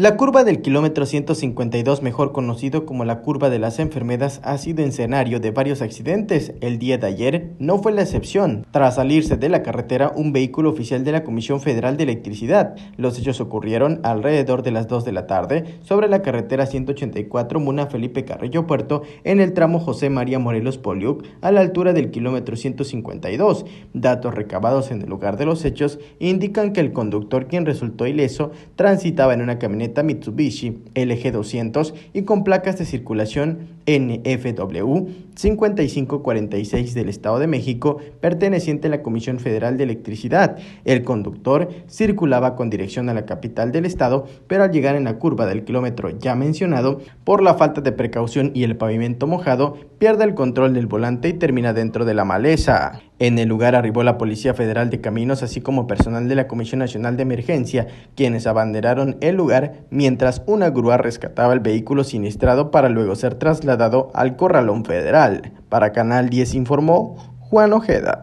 La curva del kilómetro 152, mejor conocido como la curva de las enfermedades, ha sido escenario de varios accidentes. El día de ayer no fue la excepción. Tras salirse de la carretera, un vehículo oficial de la Comisión Federal de Electricidad. Los hechos ocurrieron alrededor de las 2 de la tarde sobre la carretera 184 Muna Felipe Carrillo Puerto en el tramo José María Morelos Poliuc a la altura del kilómetro 152. Datos recabados en el lugar de los hechos indican que el conductor, quien resultó ileso, transitaba en una camioneta Mitsubishi LG200 y con placas de circulación NFW 5546 del Estado de México, perteneciente a la Comisión Federal de Electricidad. El conductor circulaba con dirección a la capital del Estado, pero al llegar en la curva del kilómetro ya mencionado, por la falta de precaución y el pavimento mojado, pierde el control del volante y termina dentro de la maleza. En el lugar arribó la Policía Federal de Caminos, así como personal de la Comisión Nacional de Emergencia, quienes abanderaron el lugar mientras una grúa rescataba el vehículo siniestrado para luego ser trasladado al Corralón Federal. Para Canal 10 informó Juan Ojeda.